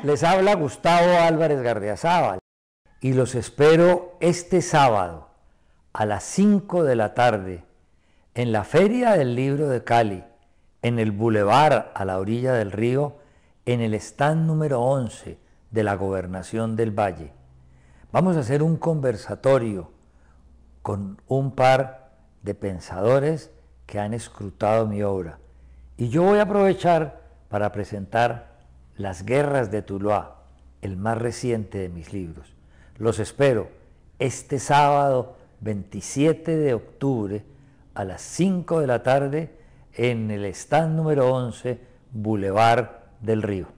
Les habla Gustavo Álvarez Gardiazabal y los espero este sábado a las 5 de la tarde en la Feria del Libro de Cali, en el Boulevard a la orilla del río, en el stand número 11 de la Gobernación del Valle. Vamos a hacer un conversatorio con un par de pensadores que han escrutado mi obra. Y yo voy a aprovechar para presentar las guerras de Tuluá, el más reciente de mis libros. Los espero este sábado 27 de octubre a las 5 de la tarde en el stand número 11, Boulevard del Río.